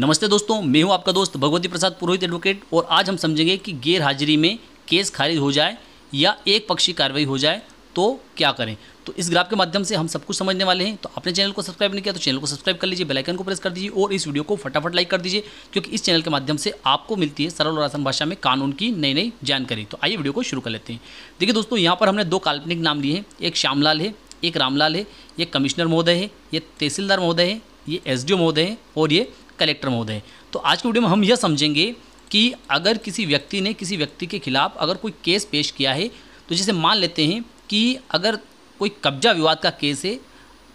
नमस्ते दोस्तों मैं हूं आपका दोस्त भगवती प्रसाद पुरोहित एडवोकेट और आज हम समझेंगे कि गैर हाजिरी में केस खारिज हो जाए या एक पक्षी कार्रवाई हो जाए तो क्या करें तो इस ग्राफ के माध्यम से हम सब कुछ समझने वाले हैं तो आपने चैनल को सब्सक्राइब नहीं किया तो चैनल को सब्सक्राइब कर लीजिए बेलाइकन को प्रेस कर दीजिए और इस वीडियो को फटाफट लाइक कर दीजिए क्योंकि इस चैनल के माध्यम से आपको मिलती है सरल और आसान भाषा में कानून की नई नई जानकारी तो आइए वीडियो को शुरू कर लेते हैं देखिए दोस्तों यहाँ पर हमने दो काल्पनिक नाम लिए हैं एक श्यामलाल है एक रामलाल है ये कमिश्नर महोदय है ये तहसीलदार महोदय है ये एस महोदय है और ये कलेक्टर महोदय तो आज की वीडियो में हम यह समझेंगे कि अगर किसी व्यक्ति ने किसी व्यक्ति के खिलाफ अगर कोई केस पेश किया है तो जैसे मान लेते हैं कि अगर कोई कब्जा विवाद का केस है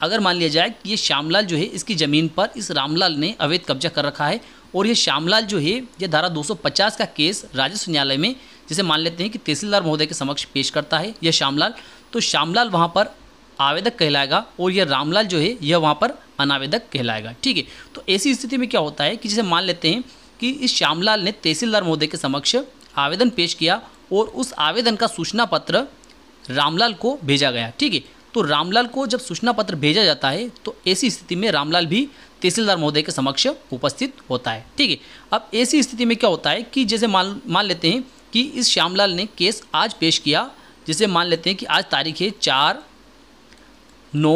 अगर मान लिया जाए कि ये श्यामलाल जो है इसकी ज़मीन पर इस रामलाल ने अवैध कब्जा कर रखा है और ये श्यामलाल जो है ये धारा 250 का केस राजस्व न्यायालय में जिसे मान लेते हैं कि तहसीलदार महोदय के समक्ष पेश करता है यह श्यामलाल तो श्यामलाल वहाँ पर आवेदक कहलाएगा और यह रामलाल जो है यह वहाँ पर अनावेदक कहलाएगा ठीक है तो ऐसी स्थिति में क्या होता है कि जैसे मान लेते हैं कि इस श्यामलाल ने तहसीलदार महोदय के समक्ष आवेदन पेश किया और उस आवेदन का सूचना पत्र रामलाल को भेजा गया ठीक है तो रामलाल को जब सूचना पत्र भेजा जाता है तो ऐसी स्थिति में रामलाल भी तहसीलदार महोदय के समक्ष उपस्थित होता है ठीक है अब ऐसी स्थिति में क्या होता है कि जैसे मान मान लेते हैं कि इस श्यामलाल ने केस आज पेश किया जिसे मान लेते हैं कि आज तारीख है चार नौ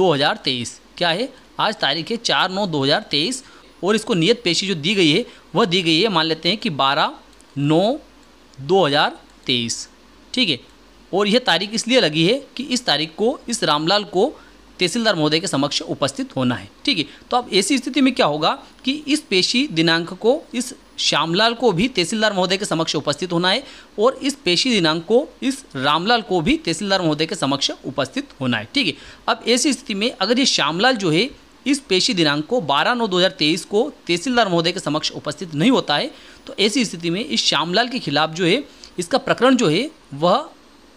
2023 क्या है आज तारीख है चार नौ 2023 और इसको नियत पेशी जो दी गई है वह दी गई है मान लेते हैं कि बारह नौ 2023 ठीक है और यह तारीख इसलिए लगी है कि इस तारीख को इस रामलाल को तहसीलदार महोदय के समक्ष उपस्थित होना है ठीक है तो अब ऐसी स्थिति में क्या होगा कि इस पेशी दिनांक को इस श्यामलाल को भी तहसीलदार महोदय के समक्ष उपस्थित होना है और इस पेशी दिनांक को इस रामलाल को भी तहसीलदार महोदय के समक्ष उपस्थित होना है ठीक है अब ऐसी स्थिति में अगर ये श्यामलाल जो है इस पेशी दिनांक को 12 नौ 2023 को तहसीलदार महोदय के समक्ष उपस्थित नहीं होता है तो ऐसी स्थिति में इस श्यामलाल के खिलाफ जो है इसका प्रकरण जो है वह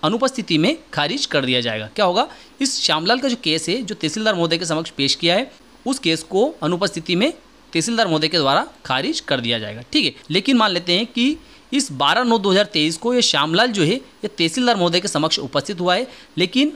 अनुपस्थिति में खारिज कर दिया जाएगा क्या होगा इस श्यामलाल का जो केस है जो तहसीलदार महोदय के समक्ष पेश किया है उस केस को अनुपस्थिति में तहसीलदार महोदय के द्वारा खारिज कर दिया जाएगा ठीक है लेकिन मान लेते हैं कि इस 12 नौ 2023 को ये श्यामलाल जो है ये तहसीलदार महोदय के समक्ष उपस्थित हुआ है लेकिन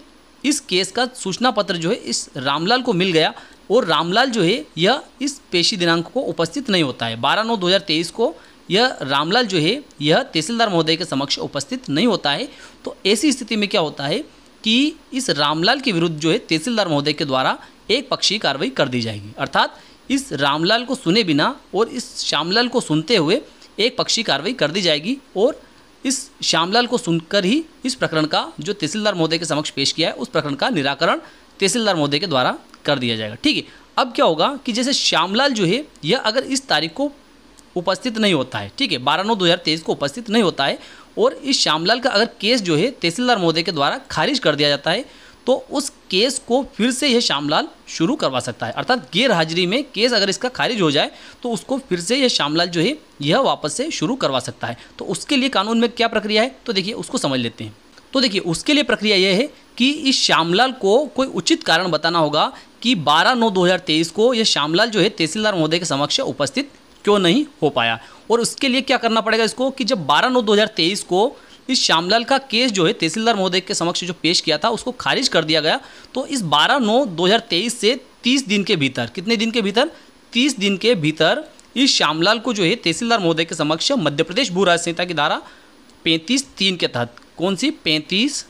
इस केस का सूचना पत्र जो है इस रामलाल को मिल गया और रामलाल जो है यह इस पेशी दिनांक को उपस्थित नहीं होता है बारह नौ दो को यह रामलाल जो है यह तहसीलदार महोदय के समक्ष उपस्थित नहीं होता है तो ऐसी स्थिति में क्या होता है कि इस रामलाल के विरुद्ध जो है तहसीलदार महोदय के द्वारा एक पक्षीय कार्रवाई कर दी जाएगी अर्थात इस रामलाल को सुने बिना और इस श्यामलाल को सुनते हुए एक पक्षी कार्रवाई कर दी जाएगी और इस श्यामलाल को सुनकर ही इस प्रकरण का जो तहसीलदार महोदय के समक्ष पेश किया है उस प्रकरण का निराकरण तहसीलदार महोदय के द्वारा कर दिया जाएगा ठीक है अब क्या होगा कि जैसे श्यामलाल जो है यह अगर इस तारीख को उपस्थित नहीं होता है ठीक है बारह नौ दो हज़ार तेईस को उपस्थित नहीं होता है और इस श्यामलाल का अगर केस जो है तहसीलदार महोदय के द्वारा खारिज कर दिया जाता है तो उस केस को फिर से यह श्यामलाल शुरू करवा सकता है अर्थात गैर हाजिरी में केस अगर इसका खारिज हो जाए तो उसको फिर से यह श्यामलाल जो है यह वापस से शुरू करवा सकता है तो उसके लिए कानून में क्या प्रक्रिया है तो देखिए उसको समझ लेते हैं तो देखिए उसके लिए प्रक्रिया यह है कि इस श्यामलाल को कोई उचित कारण बताना होगा कि 12 नौ 2023 को यह श्यामलाल जो है तहसीलदार महोदय के समक्ष उपस्थित क्यों नहीं हो पाया और उसके लिए क्या करना पड़ेगा इसको कि जब 12 नौ 2023 को इस श्यामलाल का केस जो है तहसीलदार महोदय के समक्ष जो पेश किया था उसको खारिज कर दिया गया तो इस बारह नौ दो से तीस दिन के भीतर कितने दिन के भीतर तीस दिन के भीतर इस श्यामलाल को जो है तहसीलदार महोदय के समक्ष मध्य प्रदेश भू राज्य संहिता की धारा पैंतीस तीन के तहत कौन सी पैंतीस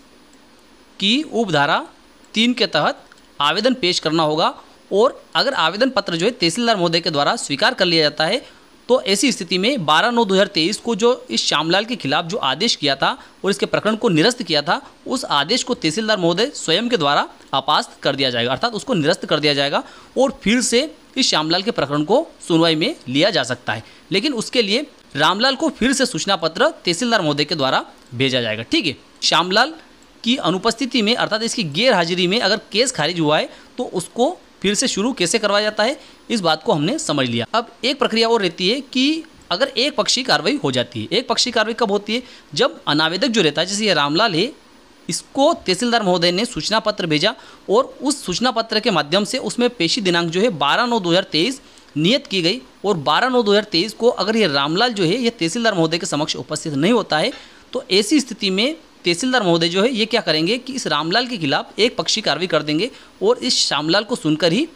की उपधारा तीन के तहत आवेदन पेश करना होगा और अगर आवेदन पत्र जो है तहसीलदार महोदय के द्वारा स्वीकार कर लिया जाता है तो ऐसी स्थिति में बारह नौ दो को जो इस श्यामलाल के खिलाफ जो आदेश किया था और इसके प्रकरण को निरस्त किया था उस आदेश को तहसीलदार महोदय स्वयं के द्वारा अपास्त कर दिया जाएगा अर्थात उसको निरस्त कर दिया जाएगा और फिर से इस श्यामलाल के प्रकरण को सुनवाई में लिया जा सकता है लेकिन उसके लिए रामलाल को फिर से सूचना पत्र तहसीलदार महोदय के द्वारा भेजा जाएगा ठीक है श्यामलाल की अनुपस्थिति में अर्थात इसकी गैर हाजिरी में अगर केस खारिज हुआ है तो उसको फिर से शुरू कैसे करवाया जाता है इस बात को हमने समझ लिया अब एक प्रक्रिया और रहती है कि अगर एक पक्षी कार्रवाई हो जाती है एक पक्षी कार्रवाई कब होती है जब अनावेदक जो रहता है जैसे ये रामलाल है इसको तहसीलदार महोदय ने सूचना पत्र भेजा और उस सूचना पत्र के माध्यम से उसमें पेशी दिनांक जो है बारह नौ दो नियत की गई और बारह नौ दो को अगर ये रामलाल जो है ये तहसीलदार महोदय के समक्ष उपस्थित नहीं होता है तो ऐसी स्थिति में तहसीलदार महोदय जो है ये क्या करेंगे कि इस रामलाल के खिलाफ एक पक्षी कार्रवाई कर देंगे और इस श्यामलाल को सुनकर ही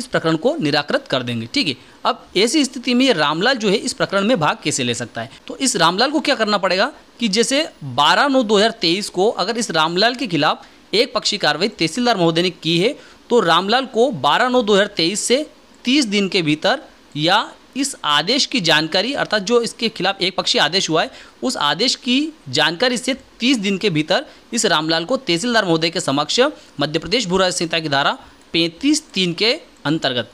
इस प्रकरण को निराकृत कर देंगे ठीक है अब ऐसी स्थिति में रामलाल जो है इस प्रकरण में भाग कैसे ले सकता है तो इस रामलाल को क्या करना पड़ेगा कि जैसे 12 नौ 2023 को अगर इस रामलाल के खिलाफ एक पक्षी कार्रवाई तहसीलदार महोदय ने की है तो रामलाल को 12 नौ 2023 से 30 दिन के भीतर या इस आदेश की जानकारी अर्थात जो इसके खिलाफ एक पक्षी आदेश हुआ है उस आदेश की जानकारी से 30 दिन के भीतर इस रामलाल को तहसीलदार महोदय के समक्ष मध्य प्रदेश भूरा संहिता की धारा पैंतीस तीन के अंतर्गत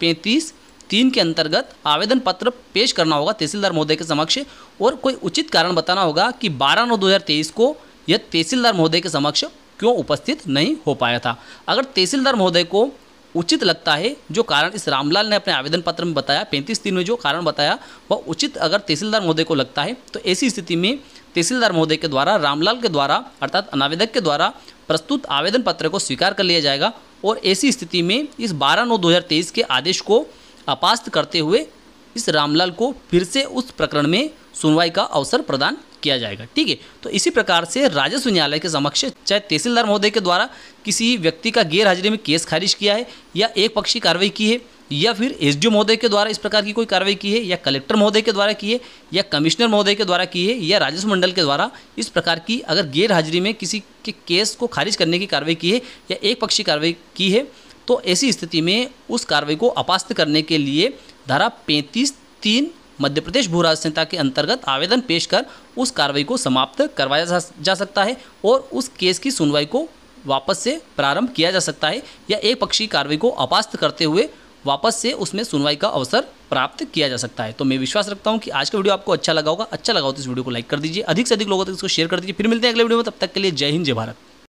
पैंतीस तीन के अंतर्गत आवेदन पत्र पेश करना होगा तहसीलदार महोदय के समक्ष और कोई उचित कारण बताना होगा कि 12 नौ 2023 को यह तहसीलदार महोदय के समक्ष क्यों उपस्थित नहीं हो पाया था अगर तहसीलदार महोदय को उचित लगता है जो कारण इस रामलाल ने अपने आवेदन पत्र में बताया पैंतीस तीन में जो कारण बताया वह उचित अगर तहसीलदार महोदय को लगता है तो ऐसी स्थिति में तहसीलदार महोदय के द्वारा रामलाल के द्वारा अर्थात अनावेदक के द्वारा प्रस्तुत आवेदन पत्र को स्वीकार कर लिया जाएगा और ऐसी स्थिति में इस 12 नौ 2023 के आदेश को अपास्त करते हुए इस रामलाल को फिर से उस प्रकरण में सुनवाई का अवसर प्रदान किया जाएगा ठीक है तो इसी प्रकार से राजस्व न्यायालय के समक्ष चाहे तहसीलदार महोदय के द्वारा किसी व्यक्ति का गैर हाजिरी में केस खारिज किया है या एक पक्षी कार्रवाई की है या फिर एस महोदय के द्वारा इस प्रकार की कोई कार्रवाई की है या कलेक्टर महोदय के द्वारा की है या कमिश्नर महोदय के द्वारा की है या राजस्व मंडल के द्वारा इस प्रकार की अगर गैर हाजिरी में किसी के केस को खारिज करने की कार्रवाई की है या एक पक्षीय कार्रवाई की है तो ऐसी स्थिति में उस कार्रवाई को अपास्त करने के लिए धारा पैंतीस तीन मध्य प्रदेश भू राज संहिता के अंतर्गत आवेदन पेश कर उस कार्रवाई को समाप्त करवाया जा सकता है और उस केस की सुनवाई को वापस से प्रारंभ किया जा सकता है या एक पक्षीय कार्रवाई को अपास्त करते हुए वापस से उसमें सुनवाई का अवसर प्राप्त किया जा सकता है तो मैं विश्वास रखता हूँ कि आज का वीडियो आपको अच्छा लगा होगा अच्छा लगा हो तो इस वीडियो को लाइक कर दीजिए अधिक से अधिक लोगों तक इसको शेयर कर दीजिए फिर मिलते हैं अगले वीडियो में तब तक के लिए जय हिंद जय भारत